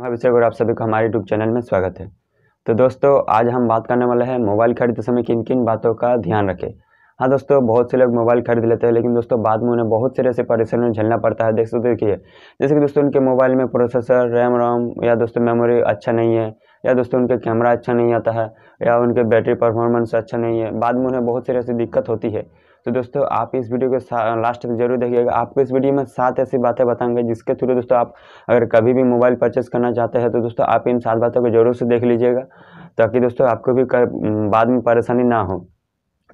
मैं अभिषेक और आप सभी को हमारे यूट्यूब चैनल में स्वागत है तो दोस्तों आज हम बात करने वाले हैं मोबाइल खरीदते समय किन किन बातों का ध्यान रखें हाँ दोस्तों बहुत से लोग मोबाइल खरीद लेते हैं लेकिन दोस्तों बाद में उन्हें बहुत से ऐसे परेशानियों झेलना पड़ता है देख सकते देखिए जैसे कि दोस्तों उनके मोबाइल में प्रोसेसर रैम रोम या दोस्तों मेमोरी अच्छा नहीं है या दोस्तों उनका कैमरा अच्छा नहीं आता है या उनके बैटरी परफॉर्मेंस अच्छा नहीं है बाद में उन्हें बहुत सी ऐसी दिक्कत होती है तो दोस्तों आप इस वीडियो के लास्ट तक जरूर देखिएगा आपको इस वीडियो में सात ऐसी बातें बताएंगे जिसके थ्रू दोस्तों आप अगर कभी भी मोबाइल परचेस करना चाहते हैं तो दोस्तों आप इन सात बातों को जरूर से देख लीजिएगा ताकि दोस्तों आपको भी कर, बाद में परेशानी ना हो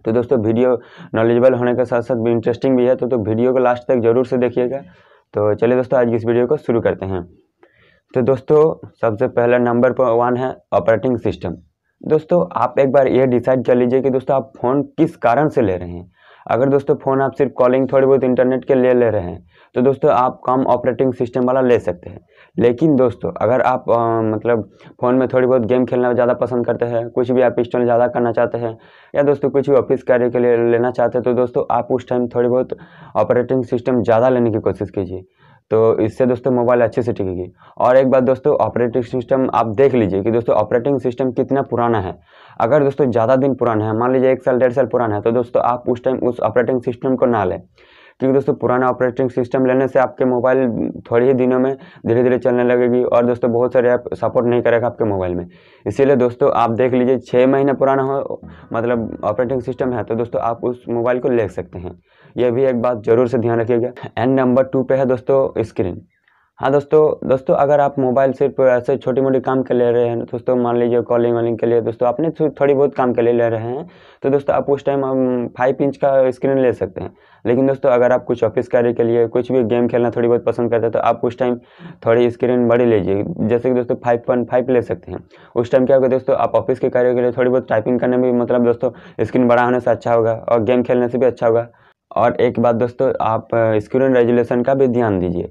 तो दोस्तों वीडियो नॉलेजेबल होने के साथ साथ भी इंटरेस्टिंग भी है तो, तो वीडियो को लास्ट तक जरूर से देखिएगा तो चलिए दोस्तों आज इस वीडियो को शुरू करते हैं तो दोस्तों सबसे पहला नंबर पर वन है ऑपरेटिंग सिस्टम दोस्तों आप एक बार ये डिसाइड कर लीजिए कि दोस्तों आप फ़ोन किस कारण से ले रहे हैं अगर दोस्तों फ़ोन आप सिर्फ कॉलिंग थोड़ी बहुत इंटरनेट के ले ले रहे हैं तो दोस्तों आप कम ऑपरेटिंग सिस्टम वाला ले सकते हैं लेकिन दोस्तों अगर आप आ, मतलब फ़ोन में थोड़ी बहुत गेम खेलना ज़्यादा पसंद करते हैं कुछ भी आप इंस्टॉल ज़्यादा करना चाहते हैं या दोस्तों कुछ भी ऑफिस कार्य के लिए लेना चाहते हैं तो दोस्तों आप उस टाइम थोड़ी बहुत ऑपरेटिंग सिस्टम ज़्यादा लेने की कोशिश कीजिए तो इससे दोस्तों मोबाइल अच्छे से टिकेगी और एक बात दोस्तों ऑपरेटिंग सिस्टम आप देख लीजिए कि दोस्तों ऑपरेटिंग सिस्टम कितना पुराना है अगर दोस्तों ज़्यादा दिन पुराना है मान लीजिए एक साल डेढ़ साल पुराना है तो दोस्तों आप उस टाइम उस ऑपरेटिंग सिस्टम को ना लें क्योंकि दोस्तों पुराना ऑपरेटिंग सिस्टम लेने से आपके मोबाइल थोड़े ही दिनों में धीरे धीरे चलने लगेगी और दोस्तों बहुत सारे ऐप सपोर्ट नहीं करेगा आपके मोबाइल में इसीलिए दोस्तों आप देख लीजिए छः महीने पुराना हो मतलब ऑपरेटिंग सिस्टम है तो दोस्तों आप उस मोबाइल को ले सकते हैं यह भी एक बात ज़रूर से ध्यान रखिएगा एंड नंबर टू पे है दोस्तों स्क्रीन हाँ दोस्तों दोस्तों अगर आप मोबाइल से ऐसे छोटी मोटी काम के ले रहे हैं दोस्तों मान लीजिए कॉलिंग वॉलिंग के लिए दोस्तों आपने थोड़ी बहुत काम के लिए ले रहे हैं तो दोस्तों आप उस टाइम हम फाइव इंच का स्क्रीन ले सकते हैं लेकिन दोस्तों अगर आप कुछ ऑफिस कार्य के लिए कुछ भी गेम खेलना थोड़ी बहुत पसंद करते हैं तो आप उस टाइम थोड़ी स्क्रीन बड़ी लीजिए जैसे कि दोस्तों फाइव पॉइंट फाइव ले सकते हैं उस टाइम क्या होगा दोस्तों आप ऑफिस के कार्य के लिए थोड़ी बहुत टाइपिंग करने में मतलब दोस्तों स्क्रीन बड़ा होने से अच्छा होगा और गेम खेलने से भी अच्छा होगा और एक बात दोस्तों आप स्क्रीन रेजुलेशन का भी ध्यान दीजिए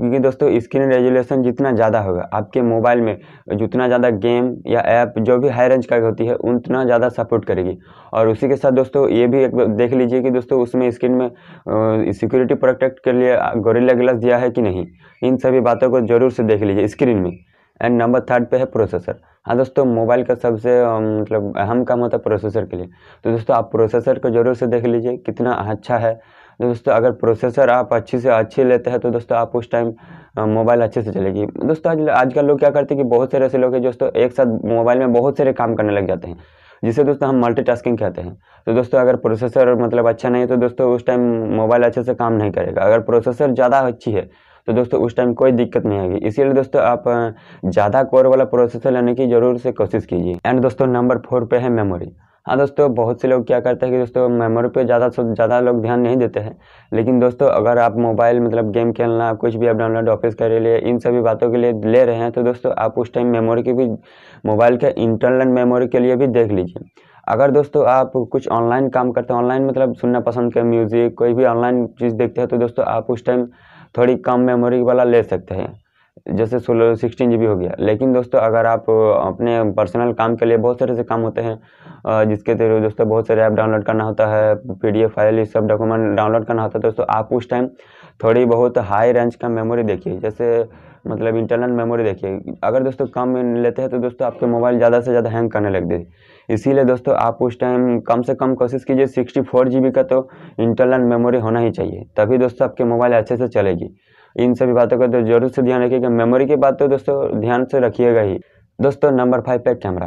क्योंकि दोस्तों स्क्रीन रेजुलेशन जितना ज़्यादा होगा आपके मोबाइल में जितना ज़्यादा गेम या ऐप जो भी हाई रेंज का होती है उतना ज़्यादा सपोर्ट करेगी और उसी के साथ दोस्तों ये भी एक देख लीजिए कि दोस्तों उसमें स्क्रीन में सिक्योरिटी प्रोटेक्ट के लिए गोरिल्ला ग्लास दिया है कि नहीं इन सभी बातों को ज़रूर से देख लीजिए स्क्रीन में एंड नंबर थर्ड पर है प्रोसेसर हाँ दोस्तों मोबाइल का सबसे मतलब अहम काम होता है प्रोसेसर के लिए तो दोस्तों आप प्रोसेसर को ज़रूर से देख लीजिए कितना अच्छा है तो दोस्तों अगर प्रोसेसर आप अच्छी से अच्छी लेते हैं तो दोस्तों आप उस टाइम मोबाइल अच्छे से चलेगी दोस्तों आज आजकल लोग क्या करते हैं कि बहुत सारे ऐसे लोग हैं दोस्तों एक साथ मोबाइल में बहुत सारे काम करने लग जाते हैं जिसे दोस्तों हम मल्टीटास्किंग कहते हैं तो दोस्तों अगर प्रोसेसर मतलब अच्छा नहीं है तो दोस्तों उस टाइम मोबाइल अच्छे से काम नहीं करेगा अगर प्रोसेसर ज़्यादा अच्छी है तो दोस्तों उस टाइम कोई दिक्कत नहीं आएगी इसीलिए दोस्तों आप ज़्यादा कोर वाला प्रोसेसर लेने की ज़रूर से कोशिश कीजिए एंड दोस्तों नंबर फोर पे है मेमोरी हाँ दोस्तों बहुत से लोग क्या करते हैं कि दोस्तों मेमोरी पे ज़्यादा ज़्यादा लोग ध्यान नहीं देते हैं लेकिन दोस्तों अगर आप मोबाइल मतलब गेम खेलना कुछ भी आप डाउनलोड ऑफिस के लिए इन सभी बातों के लिए ले रहे हैं तो दोस्तों आप उस टाइम मेमोरी की भी मोबाइल के इंटरनल मेमोरी के लिए भी देख लीजिए अगर दोस्तों आप कुछ ऑनलाइन काम करते हैं ऑनलाइन मतलब सुनना पसंद करें म्यूज़िक कोई भी ऑनलाइन चीज़ देखते हैं तो दोस्तों आप उस टाइम थोड़ी कम मेमोरी वाला ले सकते हैं जैसे सोलह सिक्सटीन जी हो गया लेकिन दोस्तों अगर आप अपने पर्सनल काम के लिए बहुत सारे से काम होते हैं जिसके थ्रू दोस्तों बहुत सारे ऐप डाउनलोड करना होता है पीडीएफ फाइल ये सब डॉक्यूमेंट डाउनलोड करना होता है दोस्तों आप उस टाइम थोड़ी बहुत हाई रेंज का मेमोरी देखिए जैसे मतलब इंटरनल मेमोरी देखिए अगर दोस्तों कम लेते हैं तो दोस्तों आपके मोबाइल ज़्यादा से ज़्यादा हैंग करने लग दे इसीलिए दोस्तों आप उस टाइम कम से कम कोशिश कीजिए सिक्सटी फोर जी बी का तो इंटरनल मेमोरी होना ही चाहिए तभी दोस्तों आपके मोबाइल अच्छे से चलेगी इन सभी बातों का तो जरूर से ध्यान रखिएगा मेमोरी की बात तो दोस्तों ध्यान से रखिएगा ही दोस्तों नंबर फाइव पे कैमरा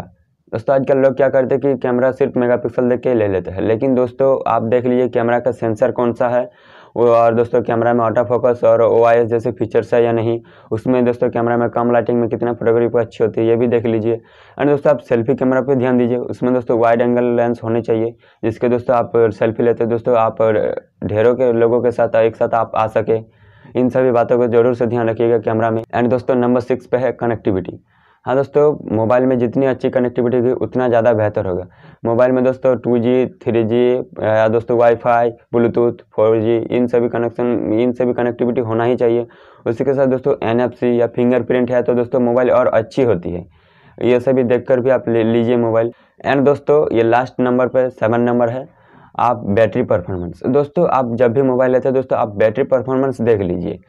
दोस्तों आजकल लोग क्या करते हैं कि कैमरा सिर्फ मेगापिक्सल देख के ले लेते हैं लेकिन दोस्तों आप देख लीजिए कैमरा का सेंसर कौन सा है और दोस्तों कैमरा में ऑटो फोकस और ओ जैसे फीचर्स है या नहीं उसमें दोस्तों कैमरा में कम लाइटिंग में कितना फोटोग्राफी अच्छी होती है ये भी देख लीजिए एंड दोस्तों आप सेल्फी कैमरा पर ध्यान दीजिए उसमें दोस्तों वाइड एंगल लेंस होने चाहिए जिसके दोस्तों आप सेल्फी लेते दोस्तों आप ढेरों के लोगों के साथ एक साथ आप आ सके इन सभी बातों को जरूर से ध्यान रखिएगा कैमरा में एंड दोस्तों नंबर सिक्स पे है कनेक्टिविटी हाँ दोस्तों मोबाइल में जितनी अच्छी कनेक्टिविटी होगी उतना ज़्यादा बेहतर होगा मोबाइल में दोस्तों टू जी थ्री जी या दोस्तों वाईफाई ब्लूटूथ फोर जी इन सभी कनेक्शन इन सभी कनेक्टिविटी होना ही चाहिए उसी के साथ दोस्तों एनएफसी या फिंगरप्रिंट है तो दोस्तों मोबाइल और अच्छी होती है ये सभी कर भी आप ले लीजिए मोबाइल एंड दोस्तों ये लास्ट नंबर पर सेवन नंबर है आप बैटरी परफॉर्मेंस दोस्तों आप जब भी मोबाइल लेते हैं दोस्तों आप बैटरी परफॉर्मेंस देख लीजिए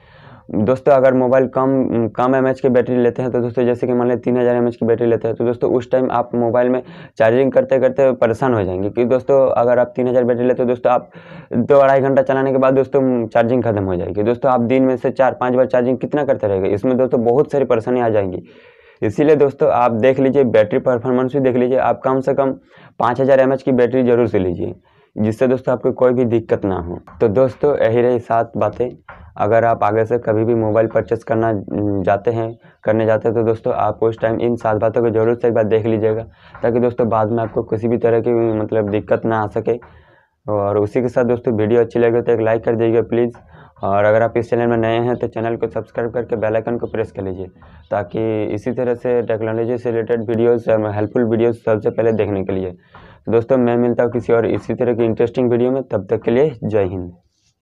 दोस्तों अगर मोबाइल कम कम एम की बैटरी लेते हैं तो दोस्तों जैसे कि मान लें तीन हज़ार एम की बैटरी लेते हैं तो दोस्तों उस टाइम आप मोबाइल में चार्जिंग करते करते परेशान हो जाएंगे क्योंकि दोस्तों अगर आप तीन हज़ार बैटरी लेते हो दोस्तों आप दो अढ़ाई घंटा चलाने के बाद दोस्तों चार्जिंग खत्म हो जाएगी दोस्तों आप दिन में से चार पाँच बार चार्जिंग कितना करते रहेगा इसमें दोस्तों बहुत सारी परेशानी आ जाएंगी इसीलिए दोस्तों आप देख लीजिए बैटरी परफॉर्मेंस भी देख लीजिए आप कम से कम पाँच हज़ार एम की बैटरी ज़रूर से लीजिए जिससे दोस्तों आपको कोई भी दिक्कत ना हो तो दोस्तों यही रही सात बातें अगर आप आगे से कभी भी मोबाइल परचेस करना जाते हैं करने जाते हैं तो दोस्तों आप उस टाइम इन सात बातों को ज़रूर से एक बार देख लीजिएगा ताकि दोस्तों बाद में आपको किसी भी तरह की मतलब दिक्कत ना आ सके और उसी के साथ दोस्तों वीडियो अच्छी लगे तो एक लाइक कर दीजिएगा प्लीज़ और अगर आप इस चैनल में नए हैं तो चैनल को सब्सक्राइब करके बेल आइकन को प्रेस कर लीजिए ताकि इसी तरह से टेक्नोलॉजी से रिलेटेड वीडियोस हेल्पफुल वीडियोस सबसे पहले देखने के लिए दोस्तों मैं मिलता हूँ किसी और इसी तरह की इंटरेस्टिंग वीडियो में तब तक के लिए जय हिंद